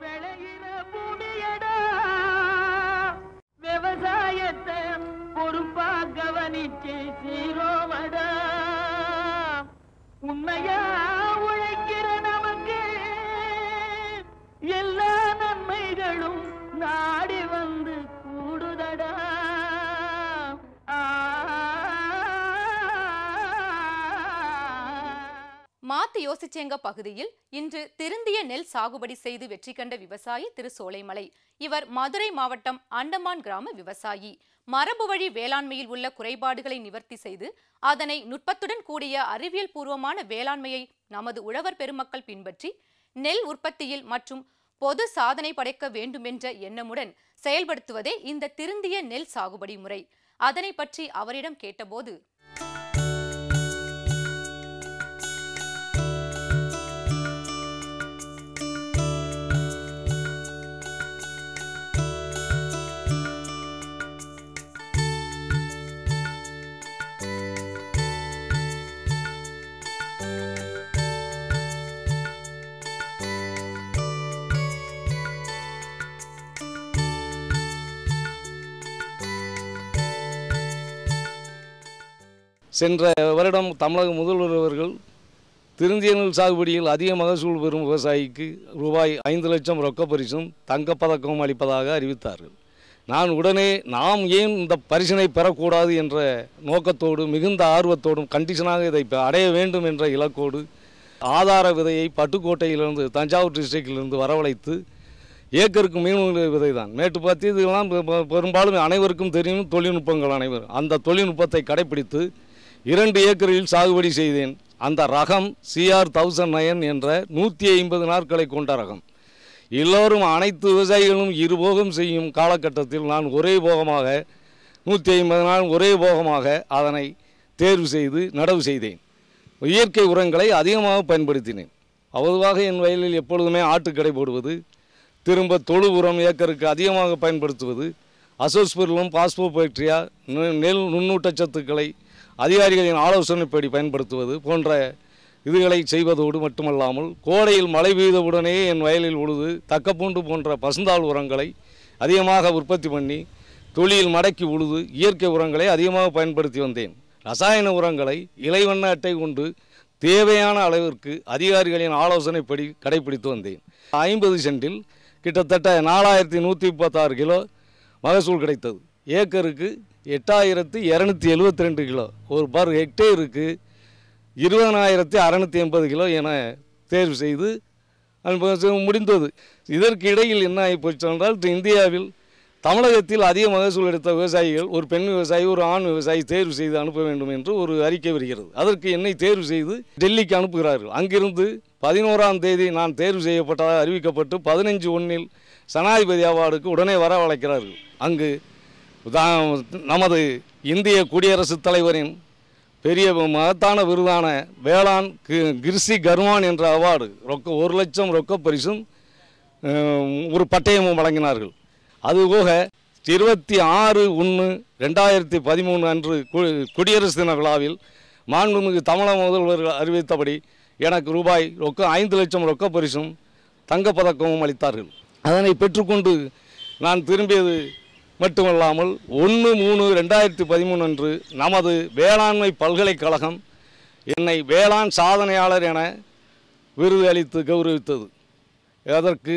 விளையிற பூமியடா விவசாயத்தை பொறுப்பா கவனிச்சு சீரோவடா உண்மையா உழைக்கிற நமக்கு எல்லா நன்மைகளும் நாடி வந்து பார்த்து யோசிச்சேங்க பகுதியில் இன்று திருந்திய நெல் சாகுபடி செய்து வெற்றி கண்ட விவசாயி திரு சோலைமலை இவர் மதுரை மாவட்டம் அண்டமான் கிராம விவசாயி மரபு வழி வேளாண்மையில் உள்ள குறைபாடுகளை நிவர்த்தி செய்து அதனை நுட்பத்துடன் கூடிய அறிவியல் பூர்வமான வேளாண்மையை நமது உழவர் பெருமக்கள் பின்பற்றி நெல் உற்பத்தியில் மற்றும் பொது சாதனை படைக்க வேண்டுமென்ற எண்ணமுடன் செயல்படுத்துவதே இந்த திருந்திய நெல் சாகுபடி முறை அதனை பற்றி அவரிடம் கேட்டபோது சென்ற வருடம் தமிழக முதல்வர் அவர்கள் திருந்திய சாகுபடியில் அதிக மகசூல் பெறும் விவசாயிக்கு ரூபாய் ஐந்து லட்சம் ரொக்க பரிசும் தங்கப்பதக்கமும் அளிப்பதாக அறிவித்தார்கள் நான் உடனே நாம் ஏன் இந்த பரிசினை பெறக்கூடாது என்ற நோக்கத்தோடு மிகுந்த ஆர்வத்தோடும் கண்டிஷனாக இதை அடைய வேண்டும் என்ற இலக்கோடு ஆதார விதையை பட்டுக்கோட்டையிலிருந்து தஞ்சாவூர் டிஸ்ட்ரிக்டிலிருந்து வரவழைத்து ஏக்கருக்கு மீன் விதை தான் மேட்டு பார்த்து இதெல்லாம் பெரும்பாலும் அனைவருக்கும் தெரியும் தொழில்நுட்பங்கள் அனைவரும் அந்த தொழில்நுட்பத்தை கடைபிடித்து இரண்டு ஏக்கரில் சாகுபடி செய்தேன் அந்த ரகம் சிஆர் தௌசண்ட் நயன் என்ற நூற்றி ஐம்பது நாட்களை கொண்ட ரகம் எல்லோரும் அனைத்து விவசாயிகளும் இருபோகம் செய்யும் காலகட்டத்தில் நான் ஒரே போகமாக நூற்றி ஐம்பது நாள் ஒரே போகமாக அதனை தேர்வு செய்து நடவு செய்தேன் இயற்கை உரங்களை அதிகமாக பயன்படுத்தினேன் அவதுவாக என் வயலில் எப்பொழுதுமே ஆட்டுக்கடை போடுவது திரும்ப தொழு உரம் ஏக்கருக்கு அதிகமாக பயன்படுத்துவது அசோஸ்பொருளும் பாஸ்போபேக்டரியா நெல் நுண்ணூட்டச்சத்துக்களை அதிகாரிகளின் ஆலோசனைப்படி பயன்படுத்துவது போன்ற இதுகளை செய்வதோடு மட்டுமல்லாமல் கோடையில் மழை பெய்தவுடனே என் வயலில் உழுது தக்கப்பூண்டு போன்ற பசுந்தாள் உரங்களை அதிகமாக உற்பத்தி பண்ணி தொழில் மடக்கி உழுது இயற்கை உரங்களை அதிகமாக பயன்படுத்தி வந்தேன் ரசாயன உரங்களை இலைவண்ண அட்டை கொண்டு தேவையான அளவிற்கு அதிகாரிகளின் ஆலோசனைப்படி கடைபிடித்து வந்தேன் ஐம்பது சென்டில் கிட்டத்தட்ட நாலாயிரத்தி நூற்றி முப்பத்தாறு கிலோ மகசூல் கிடைத்தது ஏக்கருக்கு எட்டாயிரத்து இரநூத்தி எழுபத்தி ரெண்டு கிலோ ஒரு பர் ஹெக்டேருக்கு இருபதனாயிரத்தி அறநூற்றி எண்பது கிலோ என தேர்வு செய்து முடிந்தது இதற்கு இடையில் என்ன ஆகி போச்சு என்றால் இந்தியாவில் தமிழகத்தில் அதிக மகசூல் எடுத்த விவசாயிகள் ஒரு பெண் விவசாயி ஒரு ஆண் விவசாயி தேர்வு செய்து அனுப்ப வேண்டும் என்று ஒரு அறிக்கை வருகிறது அதற்கு என்னை தேர்வு செய்து டெல்லிக்கு அனுப்புகிறார்கள் அங்கிருந்து பதினோராம் தேதி நான் தேர்வு செய்யப்பட்டதாக அறிவிக்கப்பட்டு பதினஞ்சு ஒன்றில் சனாதிபதி அவார்டுக்கு உடனே வர வளைக்கிறார்கள் அங்கு நமது இந்திய குடியரசுத் தலைவரின் பெரிய மகத்தான விருதான வேளாண் கிர்சி கர்மான் என்ற அவார்டு ரொக்க ஒரு லட்சம் ரொக்க பரிசும் ஒரு பட்டயமும் வழங்கினார்கள் அதுபோக இருபத்தி ஆறு ஒன்று ரெண்டாயிரத்தி பதிமூணு அன்று குடியரசு தின விழாவில் மாண்புமிகு தமிழக முதல்வர் அறிவித்தபடி எனக்கு ரூபாய் ரொக்க ஐந்து லட்சம் ரொக்க பரிசும் தங்கப்பதக்கமும் அளித்தார்கள் அதனை பெற்றுக்கொண்டு நான் திரும்பியது மட்டுமல்லாமல் ஒன்று மூணு ரெண்டாயிரத்தி பதிமூணு அன்று நமது வேளாண்மை பல்கலைக்கழகம் என்னை வேளாண் சாதனையாளர் என விருது அளித்து கௌரவித்தது அதற்கு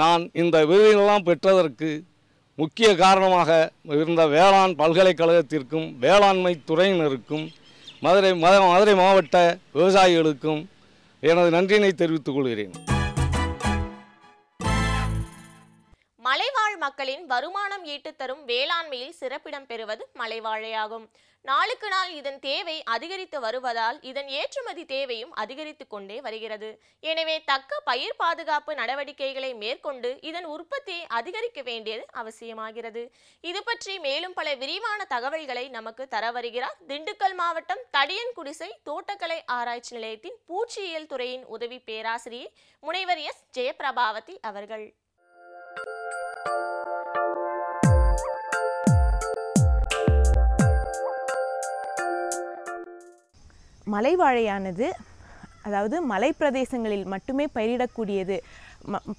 நான் இந்த விருதுகளெல்லாம் பெற்றதற்கு முக்கிய காரணமாக இருந்த வேளாண் பல்கலைக்கழகத்திற்கும் வேளாண்மை துறையினருக்கும் மதுரை மதுரை மாவட்ட விவசாயிகளுக்கும் எனது நன்றியினை தெரிவித்துக் கொள்கிறேன் மக்களின் வருமானம் ஈட்டுத்தரும் தரும் வேளாண்மையில் சிறப்பிடம் பெறுவது மலைவாழையாகும் நாளுக்கு நாள் இதன் தேவை அதிகரித்து வருவதால் இதன் ஏற்றுமதி தேவையும் அதிகரித்து கொண்டே வருகிறது எனவே தக்க பயிர் பாதுகாப்பு நடவடிக்கைகளை மேற்கொண்டு இதன் உற்பத்தியை அதிகரிக்க வேண்டியது அவசியமாகிறது இது பற்றி மேலும் பல விரிவான தகவல்களை நமக்கு தர வருகிறார் திண்டுக்கல் மாவட்டம் தடியன் குடிசை தோட்டக்கலை ஆராய்ச்சி நிலையத்தின் பூச்சியியல் துறையின் உதவி பேராசிரியர் முனைவர் எஸ் ஜெயபிரபாவதி அவர்கள் மலைவாழையானது அதாவது மலைப்பிரதேசங்களில் மட்டுமே பயிரிடக்கூடியது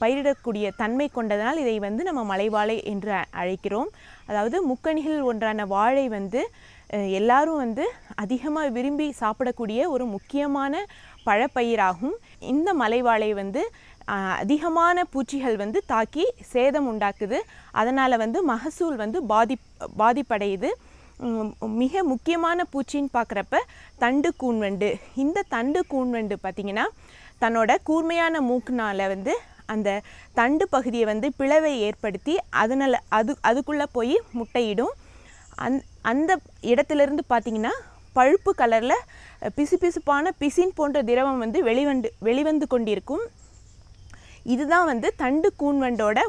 பயிரிடக்கூடிய தன்மை கொண்டதனால் இதை வந்து நம்ம மலைவாழை என்று அழைக்கிறோம் அதாவது முக்கணிகள் ஒன்றான வாழை வந்து எல்லாரும் வந்து அதிகமாக விரும்பி சாப்பிடக்கூடிய ஒரு முக்கியமான பழப்பயிராகும் இந்த மலைவாழை வந்து அதிகமான பூச்சிகள் வந்து தாக்கி சேதம் உண்டாக்குது அதனால் வந்து மகசூல் வந்து பாதி பாதிப்படையுது மிக முக்கியமான பூச்சின்னு பார்க்குறப்ப தண்டு கூன்வண்டு இந்த தண்டு கூன்வண்டு பார்த்திங்கன்னா தன்னோட கூர்மையான மூக்குனால் வந்து அந்த தண்டு பகுதியை வந்து பிளவை ஏற்படுத்தி அதனால் அது அதுக்குள்ளே போய் முட்டையிடும் அந் அந்த இடத்துலேருந்து பார்த்திங்கன்னா பழுப்பு கலரில் பிசு பிசுப்பான பிசின் போன்ற திரவம் வந்து வெளிவந்து வெளிவந்து கொண்டிருக்கும் இதுதான் வந்து தண்டு கூண்வண்டோட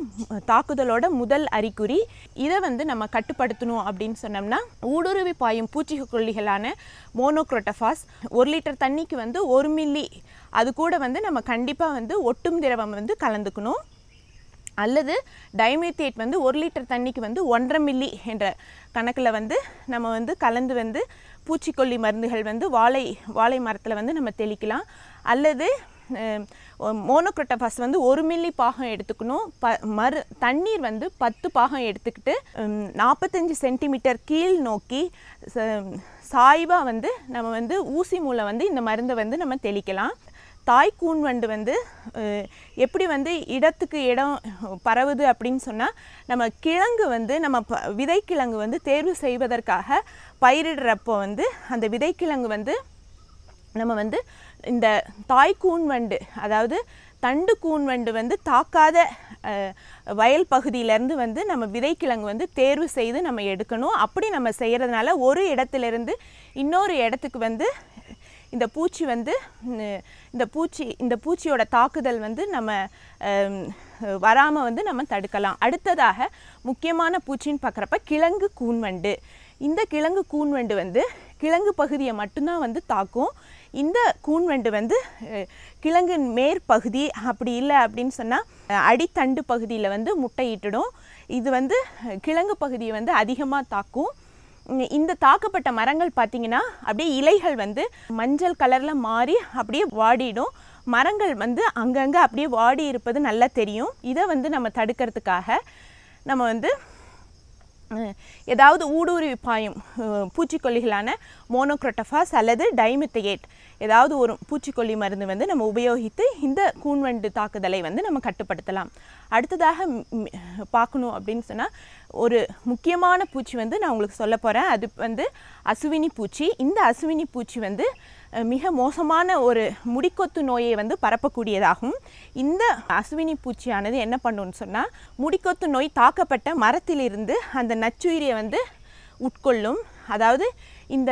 தாக்குதலோட முதல் அறிகுறி இதை வந்து நம்ம கட்டுப்படுத்தணும் அப்படின்னு சொன்னோம்னா ஊடுருவி பாயும் பூச்சிக்கொல்லிகளான மோனோக்ரோட்டஃபாஸ் ஒரு லிட்டர் தண்ணிக்கு வந்து ஒரு மில்லி அது கூட வந்து நம்ம கண்டிப்பாக வந்து ஒட்டும் திரவம் வந்து கலந்துக்கணும் அல்லது டைமேத்தியேட் வந்து ஒரு லிட்டர் தண்ணிக்கு வந்து ஒன்றரை மில்லி என்ற கணக்கில் வந்து நம்ம வந்து கலந்து வந்து பூச்சிக்கொல்லி மருந்துகள் வந்து வாழை வாழை மரத்தில் வந்து நம்ம தெளிக்கலாம் அல்லது மோனோக்ரோட்டோஃபாஸ் வந்து ஒரு மில்லி பாகம் எடுத்துக்கணும் ப மறு தண்ணீர் வந்து பத்து பாகம் எடுத்துக்கிட்டு நாற்பத்தஞ்சு சென்டிமீட்டர் கீழ் நோக்கி சாய்வாக வந்து நம்ம வந்து ஊசி மூலம் வந்து இந்த மருந்தை வந்து நம்ம தெளிக்கலாம் தாய் வண்டு வந்து எப்படி வந்து இடத்துக்கு இடம் பரவுது அப்படின்னு சொன்னால் நம்ம கிழங்கு வந்து நம்ம ப விதைக்கிழங்கு வந்து தேர்வு செய்வதற்காக பயிரிடுறப்போ வந்து அந்த விதைக்கிழங்கு வந்து நம்ம வந்து இந்த தாய் கூன்வண்டு அதாவது தண்டு கூன்வண்டு வந்து தாக்காத வயல் பகுதியிலேருந்து வந்து நம்ம விதைக்கிழங்கு வந்து தேர்வு செய்து நம்ம எடுக்கணும் அப்படி நம்ம செய்கிறதுனால ஒரு இடத்துலேருந்து இன்னொரு இடத்துக்கு வந்து இந்த பூச்சி வந்து இந்த பூச்சி இந்த பூச்சியோட தாக்குதல் வந்து நம்ம வராமல் வந்து நம்ம தடுக்கலாம் அடுத்ததாக முக்கியமான பூச்சின்னு பார்க்குறப்ப கிழங்கு கூன்வண்டு இந்த கிழங்கு கூன்வண்டு வந்து கிழங்கு பகுதியை மட்டும்தான் வந்து தாக்கும் இந்த கூன்வண்டு வந்து கிழங்கு மேற்பகுதி அப்படி இல்லை அப்படின்னு சொன்னால் அடித்தண்டு பகுதியில் வந்து முட்டையிட்டுடும் இது வந்து கிழங்கு பகுதியை வந்து அதிகமாக தாக்கும் இந்த தாக்கப்பட்ட மரங்கள் பார்த்திங்கன்னா அப்படியே இலைகள் வந்து மஞ்சள் கலரில் மாறி அப்படியே வாடிடும் மரங்கள் வந்து அங்கங்கே அப்படியே வாடி இருப்பது நல்லா தெரியும் இதை வந்து நம்ம தடுக்கிறதுக்காக நம்ம வந்து ஏதாவது ஊடுருவி பாயும் பூச்சிக்கொல்லிகளான மோனோக்ரோட்டஃபாஸ் அல்லது டைமித்தையேட் ஏதாவது ஒரு பூச்சிக்கொல்லி மருந்து வந்து நம்ம உபயோகித்து இந்த கூன்வண்டு தாக்குதலை வந்து நம்ம கட்டுப்படுத்தலாம் அடுத்ததாக பார்க்கணும் அப்படின்னு சொன்னால் ஒரு முக்கியமான பூச்சி வந்து நான் உங்களுக்கு சொல்ல போகிறேன் அது வந்து அசுவினி பூச்சி இந்த அசுவினி பூச்சி வந்து மிக மோசமான ஒரு முடிக்கொத்து நோயை வந்து பரப்பக்கூடியதாகும் இந்த அசுவினி பூச்சியானது என்ன பண்ணும்னு சொன்னால் முடிக்கொத்து நோய் தாக்கப்பட்ட மரத்திலிருந்து அந்த நச்சுயிரியை வந்து உட்கொள்ளும் அதாவது இந்த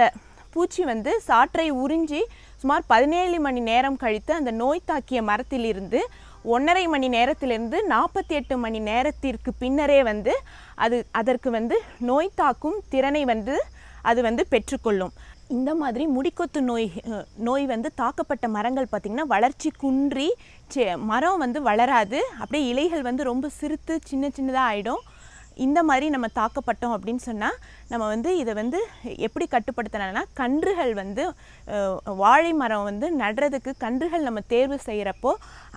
பூச்சி வந்து சாற்றை உறிஞ்சி சுமார் பதினேழு மணி நேரம் கழித்து அந்த நோய் தாக்கிய மரத்திலிருந்து ஒன்றரை மணி நேரத்திலிருந்து நாற்பத்தி எட்டு மணி நேரத்திற்கு பின்னரே வந்து அது அதற்கு வந்து நோய் தாக்கும் திறனை வந்து அது வந்து பெற்றுக்கொள்ளும் இந்த மாதிரி முடிக்கொத்து நோய் நோய் வந்து தாக்கப்பட்ட மரங்கள் பார்த்திங்கன்னா வளர்ச்சி குன்றி மரம் வந்து வளராது அப்படியே இலைகள் வந்து ரொம்ப சிரித்து சின்ன சின்னதாக ஆகிடும் இந்த மாதிரி நம்ம தாக்கப்பட்டோம் அப்படின்னு சொன்னால் நம்ம வந்து இதை வந்து எப்படி கட்டுப்படுத்தினா கன்றுகள் வந்து வாழை மரம் வந்து நடுறதுக்கு கன்றுகள் நம்ம தேர்வு செய்கிறப்போ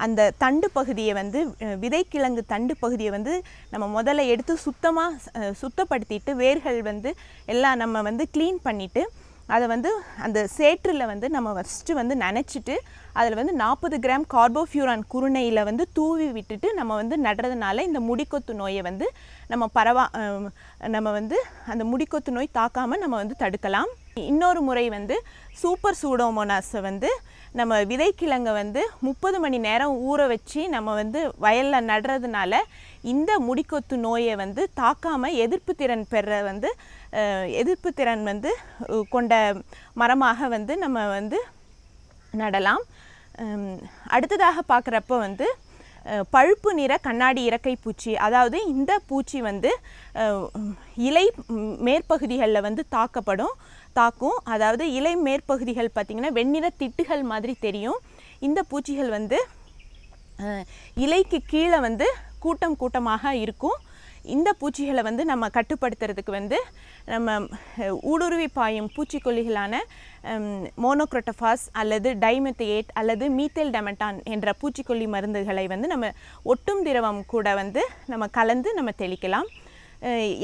அந்த தண்டு பகுதியை வந்து விதைக்கிழங்கு தண்டு பகுதியை வந்து நம்ம முதல்ல எடுத்து சுத்தமாக சுத்தப்படுத்திட்டு வேர்கள் வந்து எல்லாம் நம்ம வந்து க்ளீன் பண்ணிவிட்டு அதை வந்து அந்த சேற்றில் வந்து நம்ம ஃபஸ்ட்டு வந்து நினச்சிட்டு அதில் வந்து நாற்பது கிராம் கார்போஃபியூரான் குருணையில் வந்து தூவி விட்டுட்டு நம்ம வந்து நடுறதுனால இந்த முடிக்கொத்து நோயை வந்து நம்ம பரவா நம்ம வந்து அந்த முடிக்கொத்து நோய் தாக்காமல் நம்ம வந்து தடுக்கலாம் இன்னொரு முறை வந்து சூப்பர் சூடோமோனாஸை வந்து நம்ம விதைக்கிழங்கை வந்து முப்பது மணி நேரம் ஊற வச்சு நம்ம வந்து வயலில் நடுறதுனால இந்த முடிக்கொத்து நோயை வந்து தாக்காமல் எதிர்ப்பு திறன் பெற வந்து எதிர்ப்பு திறன் வந்து கொண்ட மரமாக வந்து நம்ம வந்து நடலாம் அடுத்ததாக பார்க்குறப்ப வந்து பழுப்பு நிற கண்ணாடி இறக்கை பூச்சி அதாவது இந்த பூச்சி வந்து இலை மேற்பகுதிகளில் வந்து தாக்கப்படும் தாக்கும் அதாவது இலை மேற்பகுதிகள் பார்த்திங்கன்னா வெண்ணிற திட்டுகள் மாதிரி தெரியும் இந்த பூச்சிகள் வந்து இலைக்கு கீழே வந்து கூட்டம் கூட்டமாக இருக்கும் இந்த பூச்சிகளை வந்து நம்ம கட்டுப்படுத்துறதுக்கு வந்து நம்ம ஊடுருவி பாயும் பூச்சிக்கொல்லிகளான மோனோக்ரோட்டோஃபாஸ் அல்லது டைமெத்தியேட் அல்லது மீத்தேல் டெமட்டான் என்ற பூச்சிக்கொல்லி மருந்துகளை வந்து நம்ம ஒட்டும் திரவம் கூட வந்து நம்ம கலந்து நம்ம தெளிக்கலாம்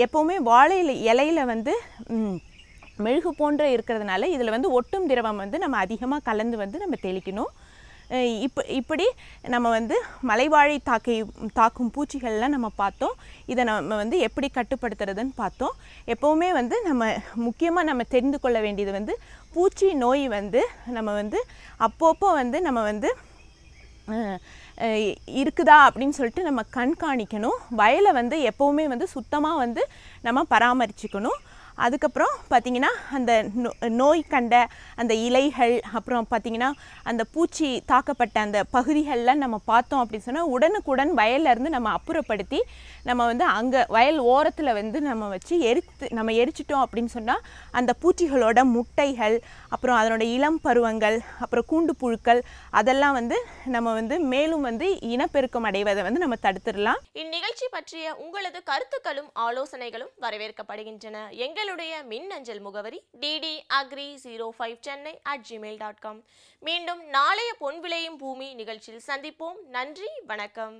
எப்போவுமே வாழையில் இலையில் வந்து மெழுகு போன்ற இருக்கிறதுனால இதில் வந்து ஒட்டும் திரவம் வந்து நம்ம அதிகமாக கலந்து வந்து நம்ம தெளிக்கணும் இப்போ இப்படி நம்ம வந்து மலைவாழை தாக்கி தாக்கும் பூச்சிகள்லாம் நம்ம பார்த்தோம் இதை நம்ம வந்து எப்படி கட்டுப்படுத்துறதுன்னு பார்த்தோம் எப்போவுமே வந்து நம்ம முக்கியமாக நம்ம தெரிந்து கொள்ள வேண்டியது வந்து பூச்சி நோய் வந்து நம்ம வந்து அப்பப்போ வந்து நம்ம வந்து இருக்குதா அப்படின்னு சொல்லிட்டு நம்ம கண்காணிக்கணும் வயலை வந்து எப்போவுமே வந்து சுத்தமாக வந்து நம்ம பராமரிச்சுக்கணும் அதுக்கப்புறம் பார்த்திங்கன்னா அந்த நோ நோய் கண்ட அந்த இலைகள் அப்புறம் பார்த்திங்கன்னா அந்த பூச்சி தாக்கப்பட்ட அந்த பகுதிகள்லாம் நம்ம பார்த்தோம் அப்படின்னு சொன்னால் உடனுக்குடன் வயல்லேருந்து நம்ம அப்புறப்படுத்தி நம்ம வந்து அங்கே வயல் ஓரத்தில் வந்து நம்ம வச்சு எரித்து நம்ம எரிச்சிட்டோம் அப்படின்னு சொன்னால் அந்த பூச்சிகளோட முட்டைகள் அப்புறம் அதனோட இளம் பருவங்கள் அப்புறம் கூண்டு புழுக்கள் அதெல்லாம் வந்து நம்ம வந்து மேலும் வந்து இனப்பெருக்கம் அடைவதை வந்து நம்ம தடுத்துடலாம் இன்னைக்கு நிகழ்ச்சி பற்றிய உங்களது கருத்துக்களும் ஆலோசனைகளும் வரவேற்கப்படுகின்றன எங்களுடைய மின்னஞ்சல் முகவரி DD agri zero five Chennai at Gmail dot com மீண்டும் நாளைய பொன் விளையும் பூமி நிகழ்ச்சியில் சந்திப்போம் நன்றி வணக்கம்